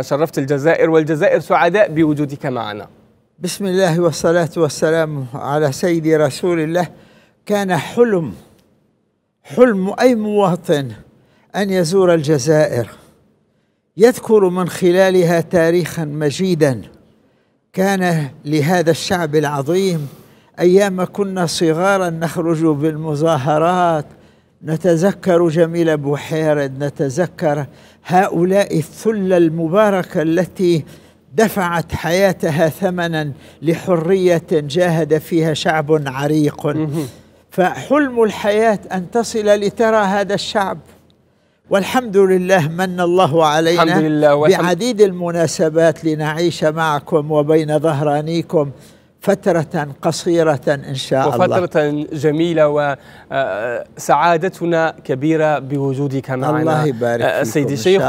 شرفت الجزائر والجزائر سعداء بوجودك معنا بسم الله والصلاة والسلام على سيدي رسول الله كان حلم حلم أي مواطن أن يزور الجزائر يذكر من خلالها تاريخا مجيدا كان لهذا الشعب العظيم أيام كنا صغارا نخرج بالمظاهرات نتذكر جميل بحيرد نتذكر هؤلاء الثله المباركه التي دفعت حياتها ثمنا لحريه جاهد فيها شعب عريق فحلم الحياه ان تصل لترى هذا الشعب والحمد لله من الله علينا الحمد لله بعديد المناسبات لنعيش معكم وبين ظهرانيكم فترة قصيرة إن شاء وفترة الله وفترة جميلة وسعادتنا آه، آه، كبيرة بوجودك معنا الله يبارك آه، سيدي شيخ